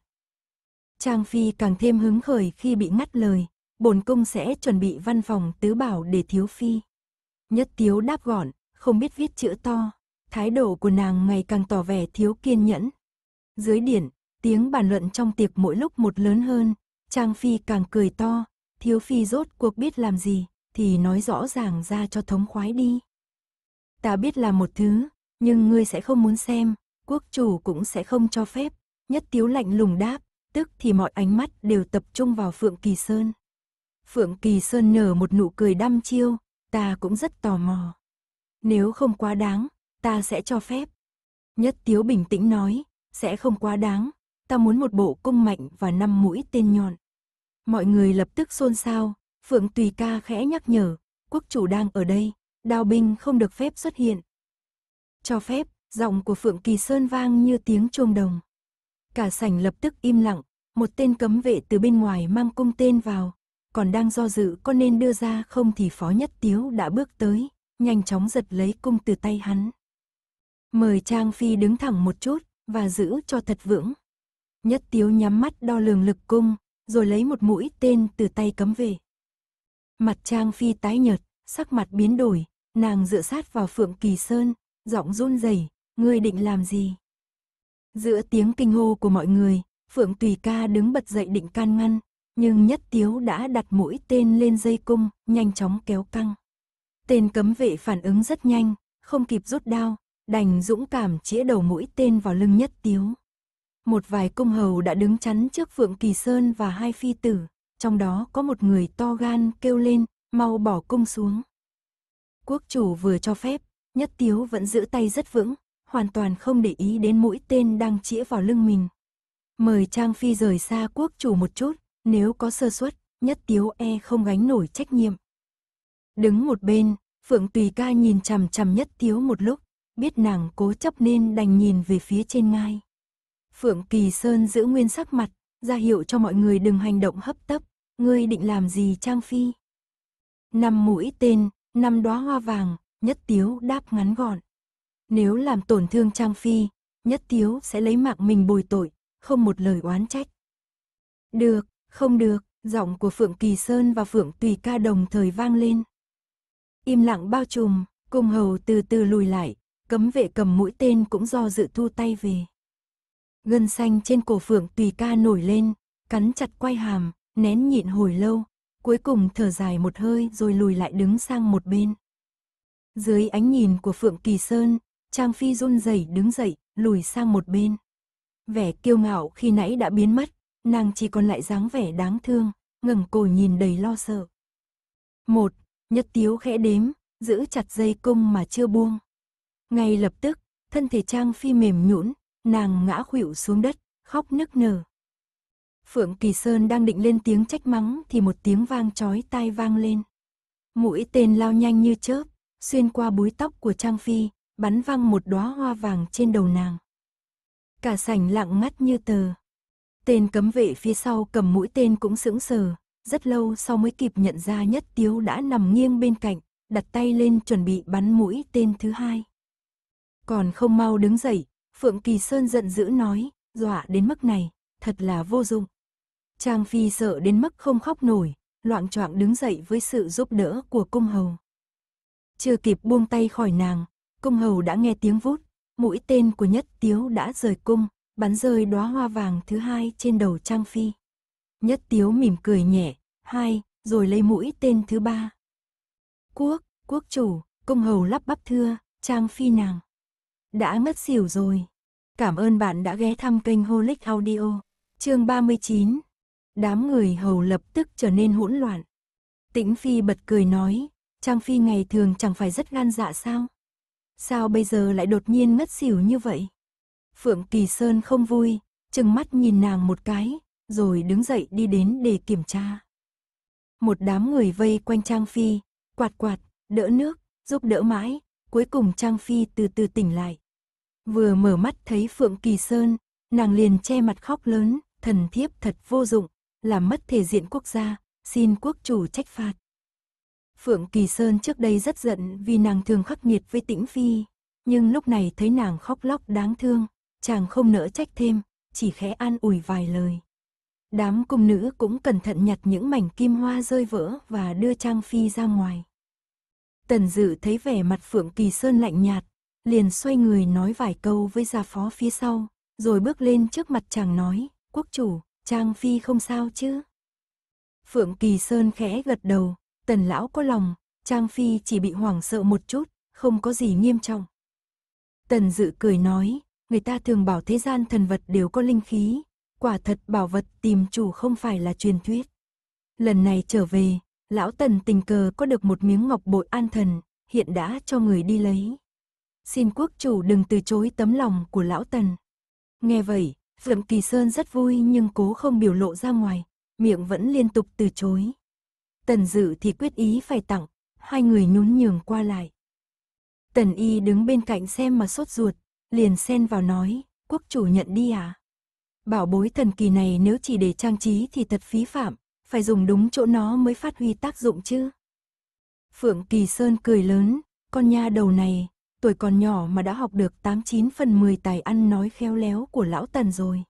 Trang phi càng thêm hứng khởi khi bị ngắt lời, bổn cung sẽ chuẩn bị văn phòng tứ bảo để thiếu phi. Nhất tiếu đáp gọn, không biết viết chữ to, thái độ của nàng ngày càng tỏ vẻ thiếu kiên nhẫn. Dưới điển, tiếng bàn luận trong tiệc mỗi lúc một lớn hơn, Trang Phi càng cười to, thiếu phi rốt cuộc biết làm gì, thì nói rõ ràng ra cho thống khoái đi. Ta biết là một thứ, nhưng ngươi sẽ không muốn xem, quốc chủ cũng sẽ không cho phép, nhất tiếu lạnh lùng đáp, tức thì mọi ánh mắt đều tập trung vào Phượng Kỳ Sơn. Phượng Kỳ Sơn nở một nụ cười đăm chiêu, ta cũng rất tò mò. Nếu không quá đáng, ta sẽ cho phép. Nhất Tiếu bình tĩnh nói, sẽ không quá đáng, ta muốn một bộ cung mạnh và năm mũi tên nhọn. Mọi người lập tức xôn xao, Phượng Tùy Ca khẽ nhắc nhở, quốc chủ đang ở đây, đao binh không được phép xuất hiện. Cho phép, giọng của Phượng Kỳ Sơn vang như tiếng chuông đồng. Cả sảnh lập tức im lặng, một tên cấm vệ từ bên ngoài mang cung tên vào, còn đang do dự có nên đưa ra không thì Phó Nhất Tiếu đã bước tới, nhanh chóng giật lấy cung từ tay hắn. Mời Trang Phi đứng thẳng một chút và giữ cho thật vững. Nhất Tiếu nhắm mắt đo lường lực cung, rồi lấy một mũi tên từ tay cấm về. Mặt Trang Phi tái nhợt, sắc mặt biến đổi, nàng dựa sát vào Phượng Kỳ Sơn, giọng run rẩy, "Ngươi định làm gì?" Giữa tiếng kinh hô của mọi người, Phượng Tùy Ca đứng bật dậy định can ngăn, nhưng nhất tiếu đã đặt mũi tên lên dây cung, nhanh chóng kéo căng. Tên cấm vệ phản ứng rất nhanh, không kịp rút đao, đành dũng cảm chĩa đầu mũi tên vào lưng nhất tiếu. Một vài cung hầu đã đứng chắn trước Phượng Kỳ Sơn và hai phi tử, trong đó có một người to gan kêu lên, mau bỏ cung xuống. Quốc chủ vừa cho phép, nhất tiếu vẫn giữ tay rất vững, hoàn toàn không để ý đến mũi tên đang chĩa vào lưng mình. Mời Trang Phi rời xa quốc chủ một chút, nếu có sơ suất, nhất tiếu e không gánh nổi trách nhiệm. Đứng một bên, Phượng Tùy ca nhìn chằm chằm nhất tiếu một lúc, biết nàng cố chấp nên đành nhìn về phía trên ngai. Phượng Kỳ Sơn giữ nguyên sắc mặt, ra hiệu cho mọi người đừng hành động hấp tấp, ngươi định làm gì Trang Phi? Năm mũi tên, năm đóa hoa vàng, nhất tiếu đáp ngắn gọn. Nếu làm tổn thương Trang Phi, nhất tiếu sẽ lấy mạng mình bồi tội, không một lời oán trách. Được, không được, giọng của Phượng Kỳ Sơn và Phượng Tùy Ca đồng thời vang lên. Im lặng bao trùm, cung hầu từ từ lùi lại, cấm vệ cầm mũi tên cũng do dự thu tay về. Gân xanh trên cổ Phượng Tùy Ca nổi lên, cắn chặt quay hàm, nén nhịn hồi lâu, cuối cùng thở dài một hơi rồi lùi lại đứng sang một bên. Dưới ánh nhìn của Phượng Kỳ Sơn, Trang Phi run rẩy đứng dậy, lùi sang một bên. Vẻ kiêu ngạo khi nãy đã biến mất, nàng chỉ còn lại dáng vẻ đáng thương, ngẩng cổ nhìn đầy lo sợ. Một, nhất tiếu khẽ đếm, giữ chặt dây cung mà chưa buông. Ngay lập tức, thân thể Trang Phi mềm nhũn, nàng ngã khuỵu xuống đất, khóc nức nở. Phượng Kỳ Sơn đang định lên tiếng trách mắng thì một tiếng vang chói tai vang lên. Mũi tên lao nhanh như chớp, xuyên qua búi tóc của Trang Phi, bắn văng một đóa hoa vàng trên đầu nàng. Cả sảnh lặng ngắt như tờ. Tên cấm vệ phía sau cầm mũi tên cũng sững sờ, rất lâu sau mới kịp nhận ra nhất tiếu đã nằm nghiêng bên cạnh, đặt tay lên chuẩn bị bắn mũi tên thứ hai. Còn không mau đứng dậy, Phượng Kỳ Sơn giận dữ nói, dọa đến mức này, thật là vô dụng. Trang Phi sợ đến mức không khóc nổi, loạn choạng đứng dậy với sự giúp đỡ của cung hầu. Chưa kịp buông tay khỏi nàng, cung hầu đã nghe tiếng vút, mũi tên của nhất tiếu đã rời cung, bắn rơi đóa hoa vàng thứ hai trên đầu Trang Phi. Nhất Tiếu mỉm cười nhẹ, hai, rồi lấy mũi tên thứ ba. Quốc, quốc chủ, công hầu lắp bắp thưa, Trang Phi nàng. Đã ngất xỉu rồi. Cảm ơn bạn đã ghé thăm kênh Holic Audio. chương 39. Đám người hầu lập tức trở nên hỗn loạn. Tĩnh Phi bật cười nói, Trang Phi ngày thường chẳng phải rất gan dạ sao? Sao bây giờ lại đột nhiên ngất xỉu như vậy? Phượng Kỳ Sơn không vui, chừng mắt nhìn nàng một cái, rồi đứng dậy đi đến để kiểm tra. Một đám người vây quanh Trang Phi, quạt quạt, đỡ nước, giúp đỡ mãi, cuối cùng Trang Phi từ từ tỉnh lại. Vừa mở mắt thấy Phượng Kỳ Sơn, nàng liền che mặt khóc lớn, thần thiếp thật vô dụng, làm mất thể diện quốc gia, xin quốc chủ trách phạt. Phượng Kỳ Sơn trước đây rất giận vì nàng thường khắc nghiệt với Tĩnh Phi, nhưng lúc này thấy nàng khóc lóc đáng thương, chàng không nỡ trách thêm, chỉ khẽ an ủi vài lời. Đám cung nữ cũng cẩn thận nhặt những mảnh kim hoa rơi vỡ và đưa Trang Phi ra ngoài. Tần Dự thấy vẻ mặt Phượng Kỳ Sơn lạnh nhạt, liền xoay người nói vài câu với gia phó phía sau, rồi bước lên trước mặt chàng nói, quốc chủ, Trang Phi không sao chứ? Phượng Kỳ Sơn khẽ gật đầu, tần lão có lòng, Trang Phi chỉ bị hoảng sợ một chút, không có gì nghiêm trọng. Tần Dự cười nói, người ta thường bảo thế gian thần vật đều có linh khí, quả thật bảo vật tìm chủ không phải là truyền thuyết. Lần này trở về, lão tần tình cờ có được một miếng ngọc bội an thần, hiện đã cho người đi lấy. Xin quốc chủ đừng từ chối tấm lòng của lão tần. Nghe vậy, Phượng Kỳ Sơn rất vui nhưng cố không biểu lộ ra ngoài, miệng vẫn liên tục từ chối. Tần dự thì quyết ý phải tặng, hai người nhún nhường qua lại. Tần y đứng bên cạnh xem mà sốt ruột, liền xen vào nói, quốc chủ nhận đi à? Bảo bối thần kỳ này nếu chỉ để trang trí thì thật phí phạm, phải dùng đúng chỗ nó mới phát huy tác dụng chứ. Phượng Kỳ Sơn cười lớn, con nha đầu này, tuổi còn nhỏ mà đã học được 89 phần 10 tài ăn nói khéo léo của lão Tần rồi.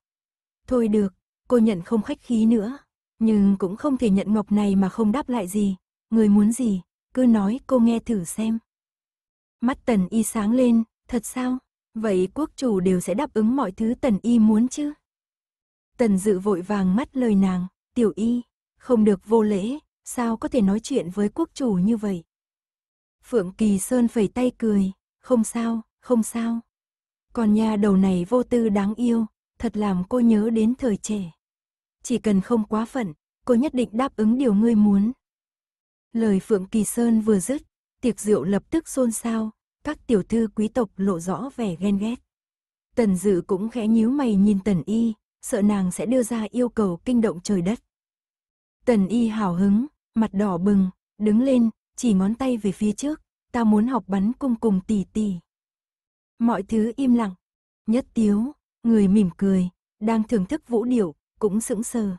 Thôi được, cô nhận không khách khí nữa, nhưng cũng không thể nhận ngọc này mà không đáp lại gì, người muốn gì, cứ nói cô nghe thử xem. Mắt Tần y sáng lên, thật sao? Vậy quốc chủ đều sẽ đáp ứng mọi thứ tần y muốn chứ? Tần dự vội vàng mắt lời nàng, tiểu y, không được vô lễ, sao có thể nói chuyện với quốc chủ như vậy? Phượng Kỳ Sơn phẩy tay cười, không sao, không sao. Còn nhà đầu này vô tư đáng yêu, thật làm cô nhớ đến thời trẻ. Chỉ cần không quá phận, cô nhất định đáp ứng điều ngươi muốn. Lời Phượng Kỳ Sơn vừa dứt, tiệc rượu lập tức xôn xao, các tiểu thư quý tộc lộ rõ vẻ ghen ghét. Tần Dự cũng khẽ nhíu mày nhìn Tần Y, sợ nàng sẽ đưa ra yêu cầu kinh động trời đất. Tần Y hào hứng, mặt đỏ bừng, đứng lên, chỉ ngón tay về phía trước, ta muốn học bắn cung cùng tỷ tỷ. Mọi thứ im lặng, nhất tiếu, người mỉm cười, đang thưởng thức vũ điệu, cũng sững sờ.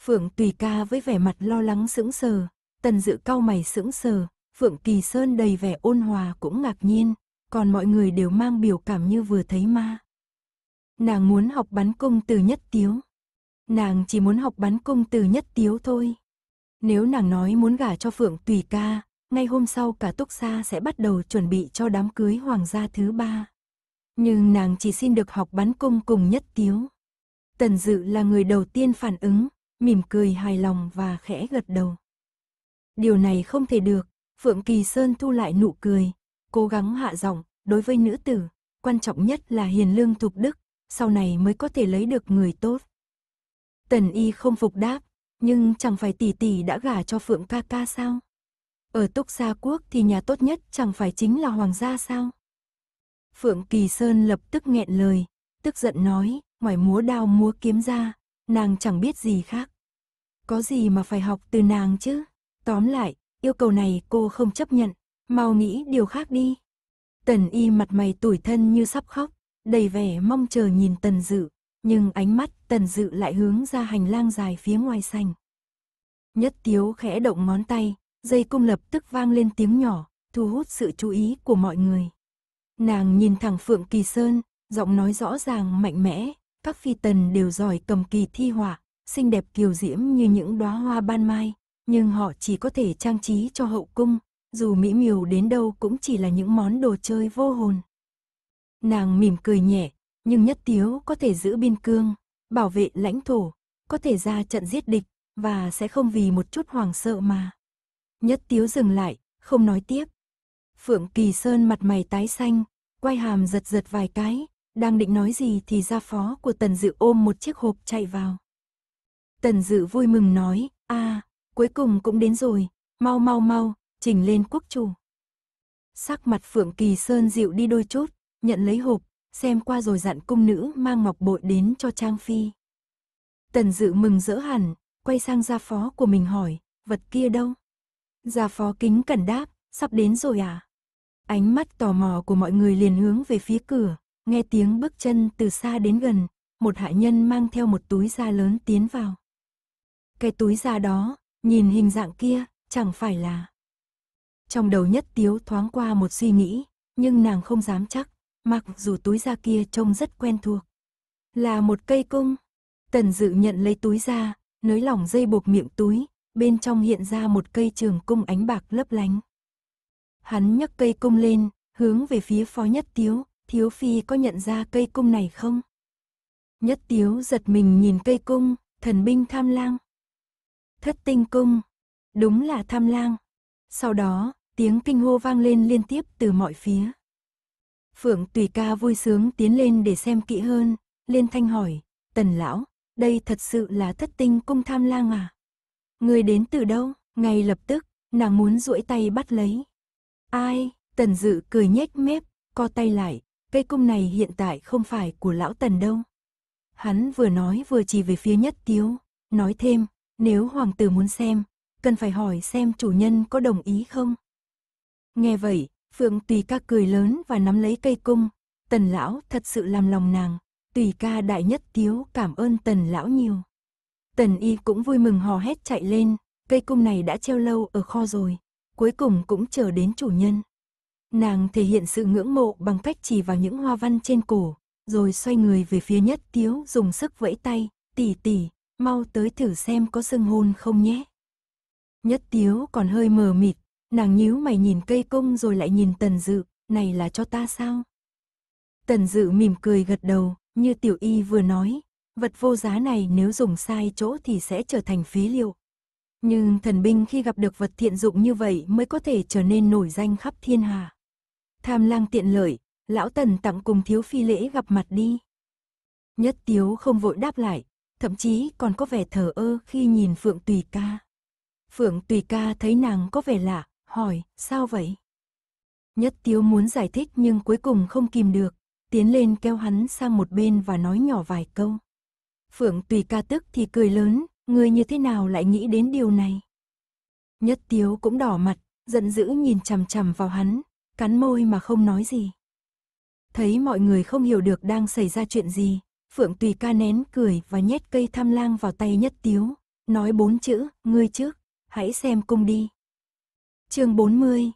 Phượng tùy ca với vẻ mặt lo lắng sững sờ, tần dự cau mày sững sờ, Phượng Kỳ Sơn đầy vẻ ôn hòa cũng ngạc nhiên, còn mọi người đều mang biểu cảm như vừa thấy ma. Nàng muốn học bắn cung từ nhất tiếu. Nàng chỉ muốn học bắn cung từ nhất tiếu thôi. Nếu nàng nói muốn gả cho Phượng Tùy Ca, ngay hôm sau cả Túc Sa sẽ bắt đầu chuẩn bị cho đám cưới hoàng gia thứ ba. Nhưng nàng chỉ xin được học bắn cung cùng nhất tiếu. Tần Dự là người đầu tiên phản ứng, mỉm cười hài lòng và khẽ gật đầu. Điều này không thể được, Phượng Kỳ Sơn thu lại nụ cười, cố gắng hạ giọng, đối với nữ tử, quan trọng nhất là hiền lương thục đức, sau này mới có thể lấy được người tốt. Tần y không phục đáp, nhưng chẳng phải tỷ tỷ đã gả cho Phượng ca ca sao? Ở Túc Sa Quốc thì nhà tốt nhất chẳng phải chính là hoàng gia sao? Phượng Kỳ Sơn lập tức nghẹn lời, tức giận nói, ngoài múa đao múa kiếm ra, nàng chẳng biết gì khác. Có gì mà phải học từ nàng chứ? Tóm lại, yêu cầu này cô không chấp nhận, mau nghĩ điều khác đi. Tần y mặt mày tủi thân như sắp khóc, đầy vẻ mong chờ nhìn tần dự, nhưng ánh mắt tần dự lại hướng ra hành lang dài phía ngoài sành. Nhất tiếu khẽ động ngón tay, dây cung lập tức vang lên tiếng nhỏ, thu hút sự chú ý của mọi người. Nàng nhìn thẳng Phượng Kỳ Sơn, giọng nói rõ ràng mạnh mẽ, các phi tần đều giỏi cầm kỳ thi họa, xinh đẹp kiều diễm như những đóa hoa ban mai, nhưng họ chỉ có thể trang trí cho hậu cung, dù mỹ miều đến đâu cũng chỉ là những món đồ chơi vô hồn. Nàng mỉm cười nhẹ, nhưng nhất tiếu có thể giữ biên cương, bảo vệ lãnh thổ, có thể ra trận giết địch, và sẽ không vì một chút hoàng sợ mà. Nhất tiếu dừng lại, không nói tiếp. Phượng Kỳ Sơn mặt mày tái xanh, quay hàm giật giật vài cái, đang định nói gì thì gia phó của Tần Dự ôm một chiếc hộp chạy vào. Tần Dự vui mừng nói, a Cuối cùng cũng đến rồi, mau mau mau, trình lên quốc chủ. Sắc mặt Phượng Kỳ Sơn dịu đi đôi chút, nhận lấy hộp, xem qua rồi dặn cung nữ mang ngọc bội đến cho Trang Phi. Tần dự mừng rỡ hẳn, quay sang gia phó của mình hỏi, vật kia đâu? Gia phó kính cẩn đáp, sắp đến rồi à? Ánh mắt tò mò của mọi người liền hướng về phía cửa, nghe tiếng bước chân từ xa đến gần, một hạ nhân mang theo một túi da lớn tiến vào. Cái túi da đó, Nhìn hình dạng kia, chẳng phải là... Trong đầu nhất tiếu thoáng qua một suy nghĩ, nhưng nàng không dám chắc, mặc dù túi da kia trông rất quen thuộc. Là một cây cung. Tần dự nhận lấy túi ra, nới lỏng dây buộc miệng túi, bên trong hiện ra một cây trường cung ánh bạc lấp lánh. Hắn nhấc cây cung lên, hướng về phía phó nhất tiếu, thiếu phi có nhận ra cây cung này không? Nhất tiếu giật mình nhìn cây cung, thần binh tham lang thất tinh cung. Đúng là tham lang. Sau đó, tiếng kinh hô vang lên liên tiếp từ mọi phía. Phượng Tùy Ca vui sướng tiến lên để xem kỹ hơn, liên thanh hỏi, tần lão, đây thật sự là thất tinh cung tham lang à? Người đến từ đâu? Ngay lập tức, nàng muốn duỗi tay bắt lấy. Ai? Tần dự cười nhếch mép, co tay lại, cây cung này hiện tại không phải của lão tần đâu. Hắn vừa nói vừa chỉ về phía nhất tiếu, nói thêm, nếu hoàng tử muốn xem, cần phải hỏi xem chủ nhân có đồng ý không. Nghe vậy, Phượng Tùy ca cười lớn và nắm lấy cây cung. Tần lão thật sự làm lòng nàng. Tùy ca đại nhất tiếu cảm ơn tần lão nhiều. Tần y cũng vui mừng hò hét chạy lên. Cây cung này đã treo lâu ở kho rồi. Cuối cùng cũng chờ đến chủ nhân. Nàng thể hiện sự ngưỡng mộ bằng cách chỉ vào những hoa văn trên cổ. Rồi xoay người về phía nhất tiếu dùng sức vẫy tay. Tỉ tỉ, mau tới thử xem có sưng hôn không nhé. Nhất tiếu còn hơi mờ mịt, nàng nhíu mày nhìn cây cung rồi lại nhìn tần dự, này là cho ta sao? Tần dự mỉm cười gật đầu, như tiểu y vừa nói, vật vô giá này nếu dùng sai chỗ thì sẽ trở thành phí liệu. Nhưng thần binh khi gặp được vật thiện dụng như vậy mới có thể trở nên nổi danh khắp thiên hà. Tham lang tiện lợi, lão tần tặng cùng thiếu phi lễ gặp mặt đi. Nhất tiếu không vội đáp lại, thậm chí còn có vẻ thờ ơ khi nhìn Phượng Tùy Ca. Phượng Tùy Ca thấy nàng có vẻ lạ, hỏi, sao vậy? Nhất Tiếu muốn giải thích nhưng cuối cùng không kìm được, tiến lên kéo hắn sang một bên và nói nhỏ vài câu. Phượng Tùy Ca tức thì cười lớn, người như thế nào lại nghĩ đến điều này? Nhất Tiếu cũng đỏ mặt, giận dữ nhìn chằm chằm vào hắn, cắn môi mà không nói gì. Thấy mọi người không hiểu được đang xảy ra chuyện gì, Phượng Tùy ca nén cười và nhét cây tham lang vào tay nhất tiếu, nói bốn chữ, ngươi trước, hãy xem cung đi. chương 40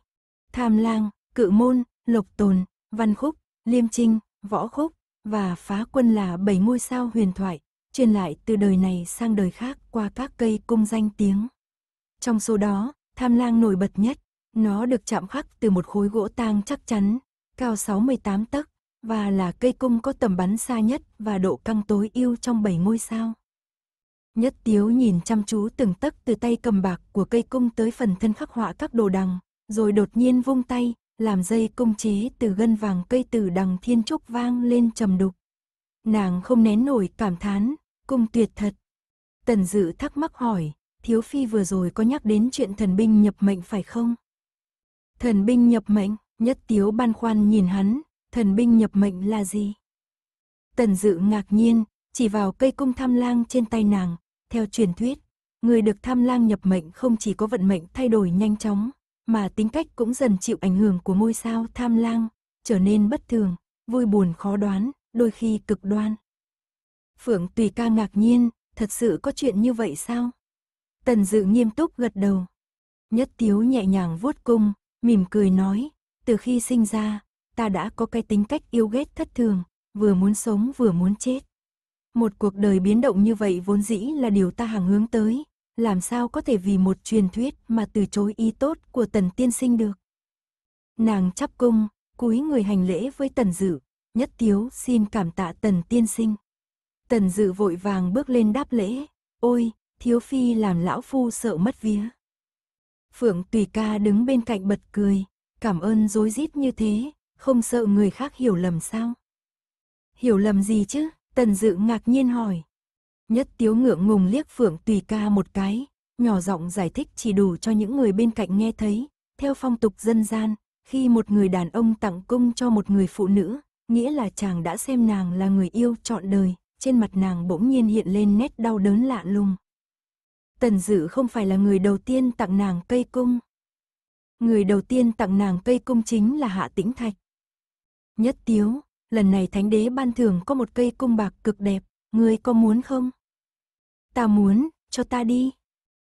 Tham lang, cự môn, Lục tồn, văn khúc, liêm trinh, võ khúc và phá quân là bảy ngôi sao huyền thoại, truyền lại từ đời này sang đời khác qua các cây cung danh tiếng. Trong số đó, tham lang nổi bật nhất, nó được chạm khắc từ một khối gỗ tang chắc chắn, cao 68 tấc, và là cây cung có tầm bắn xa nhất và độ căng tối ưu trong bảy ngôi sao. Nhất tiếu nhìn chăm chú từng tấc từ tay cầm bạc của cây cung tới phần thân khắc họa các đồ đằng, rồi đột nhiên vung tay, làm dây cung chế từ gân vàng cây từ đằng thiên trúc vang lên trầm đục. Nàng không nén nổi cảm thán, cung tuyệt thật. Tần dự thắc mắc hỏi, thiếu phi vừa rồi có nhắc đến chuyện thần binh nhập mệnh phải không? Thần binh nhập mệnh, nhất tiếu băn khoăn nhìn hắn, thần binh nhập mệnh là gì? Tần dự ngạc nhiên, chỉ vào cây cung tham lang trên tay nàng, theo truyền thuyết, người được tham lang nhập mệnh không chỉ có vận mệnh thay đổi nhanh chóng, mà tính cách cũng dần chịu ảnh hưởng của ngôi sao tham lang, trở nên bất thường, vui buồn khó đoán, đôi khi cực đoan. Phượng Tùy ca ngạc nhiên, thật sự có chuyện như vậy sao? Tần dự nghiêm túc gật đầu. Nhất tiếu nhẹ nhàng vuốt cung, mỉm cười nói, từ khi sinh ra, ta đã có cái tính cách yêu ghét thất thường, vừa muốn sống vừa muốn chết. Một cuộc đời biến động như vậy vốn dĩ là điều ta hàng hướng tới, làm sao có thể vì một truyền thuyết mà từ chối ý tốt của tần tiên sinh được. Nàng chắp cung, cúi người hành lễ với tần dự, nhất tiếu xin cảm tạ tần tiên sinh. Tần dự vội vàng bước lên đáp lễ, ôi, thiếu phi làm lão phu sợ mất vía. Phượng tùy ca đứng bên cạnh bật cười, cảm ơn dối rít như thế, không sợ người khác hiểu lầm sao? Hiểu lầm gì chứ? Tần Dự ngạc nhiên hỏi. Nhất Tiếu ngượng ngùng liếc Phượng Tùy Ca một cái, nhỏ giọng giải thích chỉ đủ cho những người bên cạnh nghe thấy. Theo phong tục dân gian, khi một người đàn ông tặng cung cho một người phụ nữ, nghĩa là chàng đã xem nàng là người yêu trọn đời, trên mặt nàng bỗng nhiên hiện lên nét đau đớn lạ lùng. Tần Dự không phải là người đầu tiên tặng nàng cây cung. Người đầu tiên tặng nàng cây cung chính là Hạ Tĩnh Thạch. Nhất tiếu, lần này thánh đế ban thưởng có một cây cung bạc cực đẹp, ngươi có muốn không? Ta muốn, cho ta đi.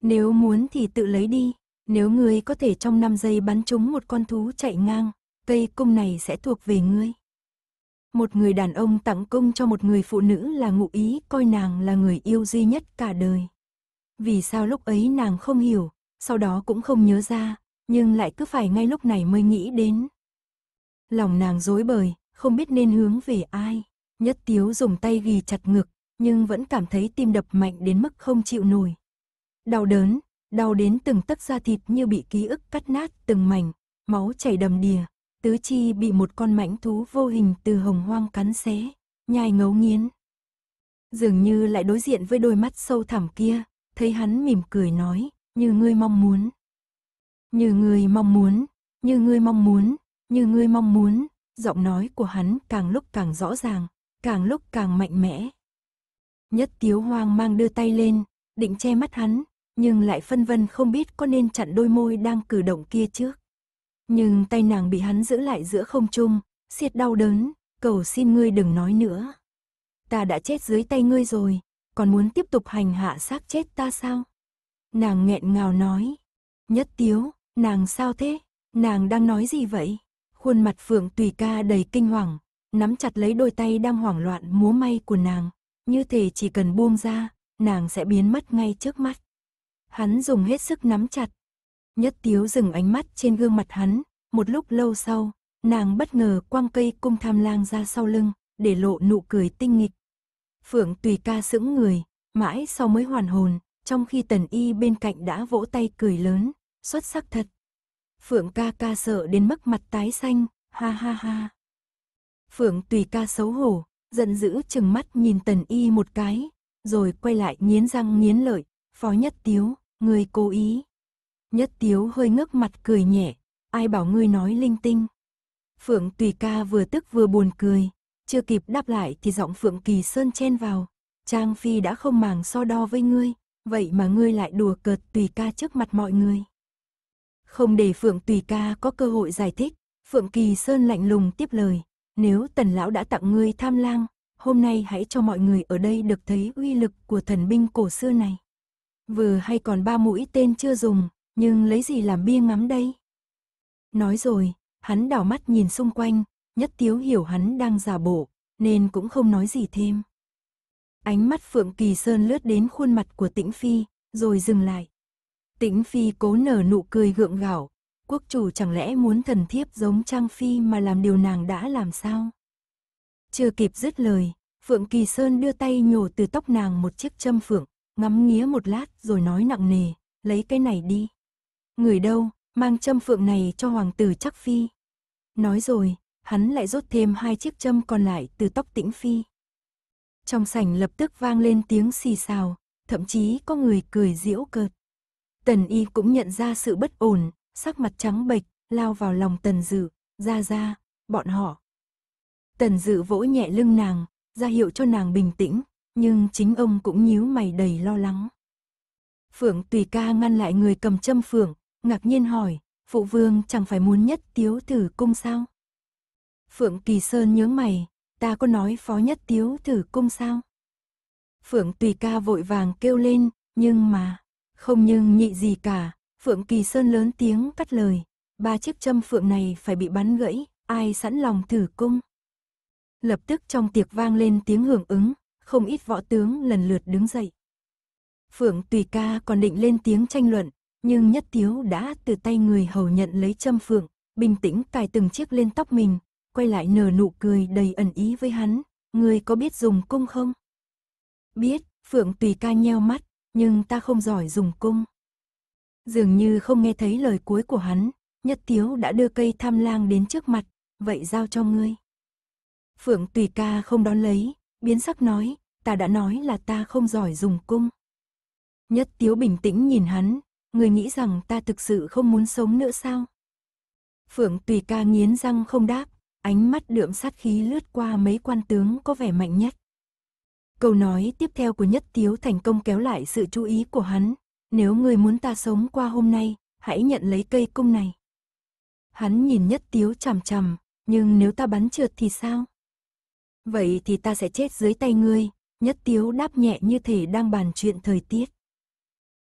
Nếu muốn thì tự lấy đi, nếu ngươi có thể trong 5 giây bắn trúng một con thú chạy ngang, cây cung này sẽ thuộc về ngươi. Một người đàn ông tặng cung cho một người phụ nữ là ngụ ý coi nàng là người yêu duy nhất cả đời. Vì sao lúc ấy nàng không hiểu, sau đó cũng không nhớ ra, nhưng lại cứ phải ngay lúc này mới nghĩ đến. Lòng nàng rối bời, không biết nên hướng về ai. Nhất tiếu dùng tay ghi chặt ngực, nhưng vẫn cảm thấy tim đập mạnh đến mức không chịu nổi. Đau đớn, đau đến từng tấc da thịt như bị ký ức cắt nát từng mảnh, máu chảy đầm đìa, tứ chi bị một con mãnh thú vô hình từ hồng hoang cắn xé, nhai ngấu nghiến. Dường như lại đối diện với đôi mắt sâu thẳm kia, thấy hắn mỉm cười nói, như ngươi mong muốn. Như ngươi mong muốn, như ngươi mong muốn, như ngươi mong muốn, giọng nói của hắn càng lúc càng rõ ràng, càng lúc càng mạnh mẽ. Nhất tiếu hoang mang đưa tay lên, định che mắt hắn, nhưng lại phân vân không biết có nên chặn đôi môi đang cử động kia trước. Nhưng tay nàng bị hắn giữ lại giữa không trung, siết đau đớn, cầu xin ngươi đừng nói nữa. Ta đã chết dưới tay ngươi rồi, còn muốn tiếp tục hành hạ xác chết ta sao? Nàng nghẹn ngào nói. Nhất tiếu, nàng sao thế? Nàng đang nói gì vậy? Khuôn mặt Phượng Tùy Ca đầy kinh hoàng, nắm chặt lấy đôi tay đang hoảng loạn múa may của nàng, như thể chỉ cần buông ra, nàng sẽ biến mất ngay trước mắt. Hắn dùng hết sức nắm chặt. Nhất Tiếu dừng ánh mắt trên gương mặt hắn, một lúc lâu sau, nàng bất ngờ quăng cây cung tham lang ra sau lưng, để lộ nụ cười tinh nghịch. Phượng Tùy Ca sững người, mãi sau mới hoàn hồn, trong khi Tần Y bên cạnh đã vỗ tay cười lớn, xuất sắc thật. Phượng ca ca sợ đến mức mặt tái xanh, ha ha ha. Phượng tùy ca xấu hổ, giận dữ chừng mắt nhìn tần y một cái, rồi quay lại nghiến răng nghiến lợi, phó nhất tiếu, người cố ý. Nhất tiếu hơi ngước mặt cười nhẹ, ai bảo ngươi nói linh tinh. Phượng tùy ca vừa tức vừa buồn cười, chưa kịp đáp lại thì giọng Phượng kỳ sơn chen vào. Trang Phi đã không màng so đo với ngươi, vậy mà ngươi lại đùa cợt tùy ca trước mặt mọi người. Không để Phượng Tùy Ca có cơ hội giải thích, Phượng Kỳ Sơn lạnh lùng tiếp lời. Nếu tần lão đã tặng ngươi tham lang, hôm nay hãy cho mọi người ở đây được thấy uy lực của thần binh cổ xưa này. Vừa hay còn ba mũi tên chưa dùng, nhưng lấy gì làm bia ngắm đây? Nói rồi, hắn đảo mắt nhìn xung quanh, nhất tiếu hiểu hắn đang giả bộ, nên cũng không nói gì thêm. Ánh mắt Phượng Kỳ Sơn lướt đến khuôn mặt của Tĩnh Phi, rồi dừng lại, Tĩnh Phi cố nở nụ cười gượng gạo. Quốc chủ chẳng lẽ muốn thần thiếp giống Trang Phi mà làm điều nàng đã làm sao? Chưa kịp dứt lời, Phượng Kỳ Sơn đưa tay nhổ từ tóc nàng một chiếc châm phượng, ngắm nghía một lát rồi nói nặng nề, lấy cái này đi. Người đâu, mang châm phượng này cho hoàng tử chắc phi. Nói rồi, hắn lại rốt thêm hai chiếc châm còn lại từ tóc tĩnh phi. Trong sảnh lập tức vang lên tiếng xì xào, thậm chí có người cười diễu cợt. Tần y cũng nhận ra sự bất ổn, sắc mặt trắng bệch, lao vào lòng tần dự, ra ra, bọn họ. Tần dự vỗ nhẹ lưng nàng, ra hiệu cho nàng bình tĩnh, nhưng chính ông cũng nhíu mày đầy lo lắng. Phượng tùy ca ngăn lại người cầm châm phượng, ngạc nhiên hỏi, phụ vương chẳng phải muốn nhất tiếu tử cung sao? Phượng Kỳ sơn nhớ mày, ta có nói phó nhất tiếu tử cung sao? Phượng tùy ca vội vàng kêu lên, nhưng mà... Không nhưng nhị gì cả, Phượng Kỳ Sơn lớn tiếng cắt lời, ba chiếc châm phượng này phải bị bắn gãy, ai sẵn lòng thử cung. Lập tức trong tiệc vang lên tiếng hưởng ứng, không ít võ tướng lần lượt đứng dậy. Phượng Tùy Ca còn định lên tiếng tranh luận, nhưng Nhất Tiếu đã từ tay người hầu nhận lấy châm phượng, bình tĩnh cài từng chiếc lên tóc mình, quay lại nở nụ cười đầy ẩn ý với hắn, người có biết dùng cung không? Biết, Phượng Tùy Ca nheo mắt, nhưng ta không giỏi dùng cung. Dường như không nghe thấy lời cuối của hắn, Nhất Tiếu đã đưa cây tham lang đến trước mặt, vậy giao cho ngươi. Phượng Tùy Ca không đón lấy, biến sắc nói, ta đã nói là ta không giỏi dùng cung. Nhất Tiếu bình tĩnh nhìn hắn, người nghĩ rằng ta thực sự không muốn sống nữa sao? Phượng Tùy Ca nghiến răng không đáp, ánh mắt đượm sát khí lướt qua mấy quan tướng có vẻ mạnh nhất. Câu nói tiếp theo của Nhất Tiếu thành công kéo lại sự chú ý của hắn. Nếu người muốn ta sống qua hôm nay, hãy nhận lấy cây cung này. Hắn nhìn Nhất Tiếu chằm chằm, nhưng nếu ta bắn trượt thì sao? Vậy thì ta sẽ chết dưới tay ngươi, Nhất Tiếu đáp nhẹ như thể đang bàn chuyện thời tiết.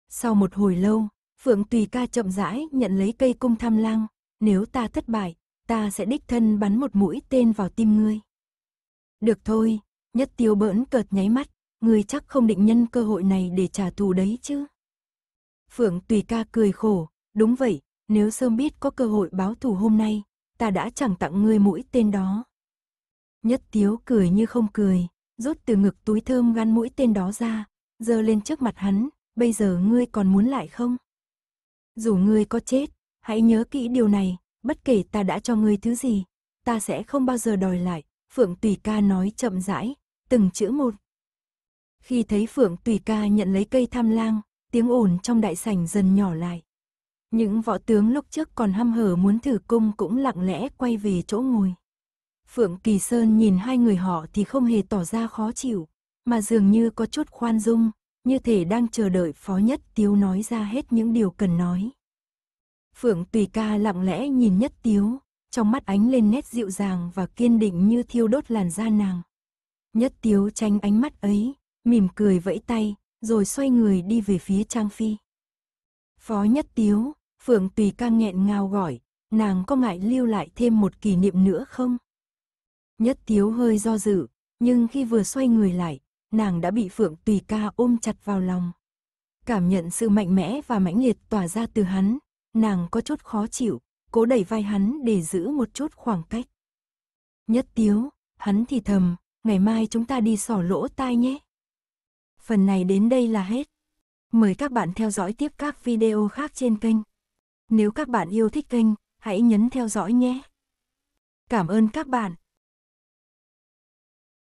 Sau một hồi lâu, Phượng Tùy ca chậm rãi nhận lấy cây cung tham lang, nếu ta thất bại, ta sẽ đích thân bắn một mũi tên vào tim ngươi. Được thôi, Nhất tiêu bỡn cợt nháy mắt, người chắc không định nhân cơ hội này để trả thù đấy chứ. Phượng Tùy ca cười khổ, đúng vậy, nếu sớm biết có cơ hội báo thù hôm nay, ta đã chẳng tặng ngươi mũi tên đó. Nhất tiếu cười như không cười, rút từ ngực túi thơm gắn mũi tên đó ra, giơ lên trước mặt hắn, bây giờ ngươi còn muốn lại không? Dù ngươi có chết, hãy nhớ kỹ điều này, bất kể ta đã cho ngươi thứ gì, ta sẽ không bao giờ đòi lại, Phượng Tùy ca nói chậm rãi, từng chữ một. Khi thấy Phượng Tùy Ca nhận lấy cây tham lang, tiếng ồn trong đại sảnh dần nhỏ lại. Những võ tướng lúc trước còn hăm hở muốn thử cung cũng lặng lẽ quay về chỗ ngồi. Phượng Kỳ Sơn nhìn hai người họ thì không hề tỏ ra khó chịu, mà dường như có chút khoan dung, như thể đang chờ đợi Phó Nhất Tiếu nói ra hết những điều cần nói. Phượng Tùy Ca lặng lẽ nhìn Nhất Tiếu, trong mắt ánh lên nét dịu dàng và kiên định như thiêu đốt làn da nàng. Nhất tiếu tranh ánh mắt ấy, mỉm cười vẫy tay, rồi xoay người đi về phía Trang Phi. Phó nhất tiếu, Phượng Tùy ca nghẹn ngào gọi, nàng có ngại lưu lại thêm một kỷ niệm nữa không? Nhất tiếu hơi do dự, nhưng khi vừa xoay người lại, nàng đã bị Phượng Tùy ca ôm chặt vào lòng. Cảm nhận sự mạnh mẽ và mãnh liệt tỏa ra từ hắn, nàng có chút khó chịu, cố đẩy vai hắn để giữ một chút khoảng cách. Nhất tiếu, hắn thì thầm, ngày mai chúng ta đi sỏ lỗ tai nhé. Phần này đến đây là hết. Mời các bạn theo dõi tiếp các video khác trên kênh. Nếu các bạn yêu thích kênh, hãy nhấn theo dõi nhé. Cảm ơn các bạn.